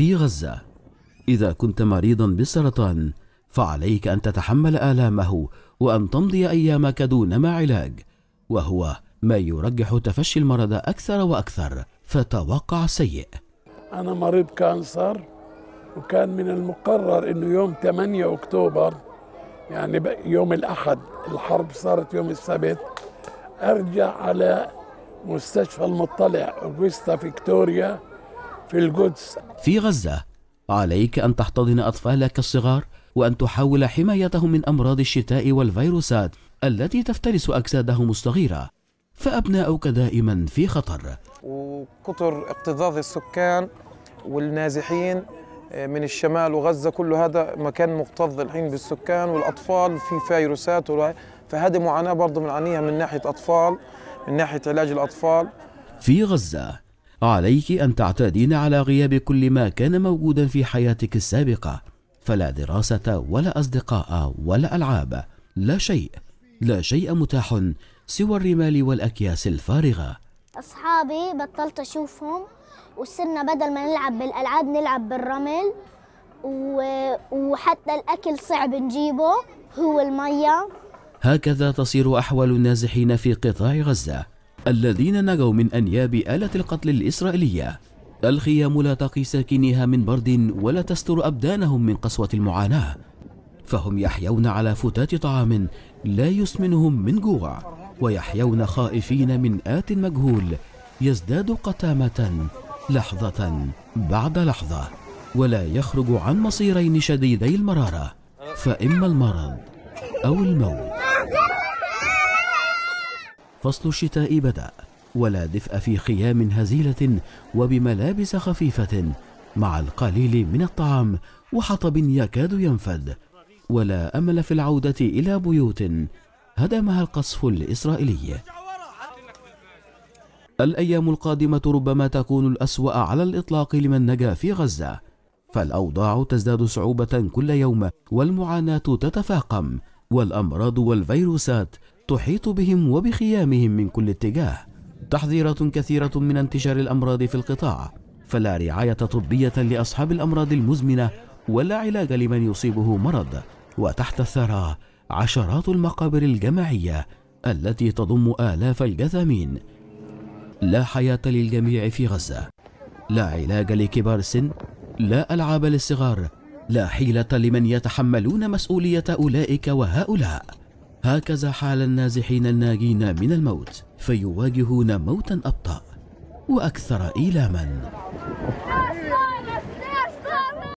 في غزة إذا كنت مريضا بالسرطان فعليك أن تتحمل آلامه وأن تمضي أيامك دون ما علاج وهو ما يرجح تفشي المرض أكثر وأكثر فتوقع سيء أنا مريض كانسر وكان من المقرر أنه يوم 8 أكتوبر يعني يوم الأحد الحرب صارت يوم السبت أرجع على مستشفى المطلع أوغستا فيكتوريا في القدس في غزة عليك أن تحتضن أطفالك الصغار وأن تحاول حمايتهم من أمراض الشتاء والفيروسات التي تفترس أجسادهم الصغيرة فأبناؤك دائما في خطر وكثر اقتضاض السكان والنازحين آه، من الشمال وغزة كل هذا مكان مكتظ الحين بالسكان والأطفال في فيروسات فهذه معاناة برضه بنعانيها عنيها من ناحية أطفال من ناحية علاج الأطفال في غزة عليك أن تعتادين على غياب كل ما كان موجودا في حياتك السابقة فلا دراسة ولا أصدقاء ولا ألعاب لا شيء لا شيء متاح سوى الرمال والأكياس الفارغة أصحابي بطلت أشوفهم وصرنا بدل ما نلعب بالألعاب نلعب بالرمل و... وحتى الأكل صعب نجيبه هو المية هكذا تصير أحوال النازحين في قطاع غزة الذين نجوا من أنياب آلة القتل الإسرائيلية الخيام لا تقي ساكنيها من برد ولا تستر أبدانهم من قسوة المعاناة فهم يحيون على فتات طعام لا يسمنهم من جوع ويحيون خائفين من آت مجهول يزداد قتامة لحظة بعد لحظة ولا يخرج عن مصيرين شديدي المرارة فإما المرض أو الموت فصل الشتاء بدأ ولا دفء في خيام هزيلة وبملابس خفيفة مع القليل من الطعام وحطب يكاد ينفد ولا أمل في العودة إلى بيوت هدمها القصف الإسرائيلي الأيام القادمة ربما تكون الأسوأ على الإطلاق لمن نجا في غزة فالأوضاع تزداد صعوبة كل يوم والمعاناة تتفاقم والأمراض والفيروسات تحيط بهم وبخيامهم من كل اتجاه تحذيرات كثيرة من انتشار الأمراض في القطاع فلا رعاية طبية لأصحاب الأمراض المزمنة ولا علاج لمن يصيبه مرض وتحت الثرى عشرات المقابر الجماعية التي تضم آلاف الجثامين لا حياة للجميع في غزة لا علاج لكبار السن لا ألعاب للصغار لا حيلة لمن يتحملون مسؤولية أولئك وهؤلاء هكذا حال النازحين الناجين من الموت فيواجهون موتا أبطأ وأكثر إيلاما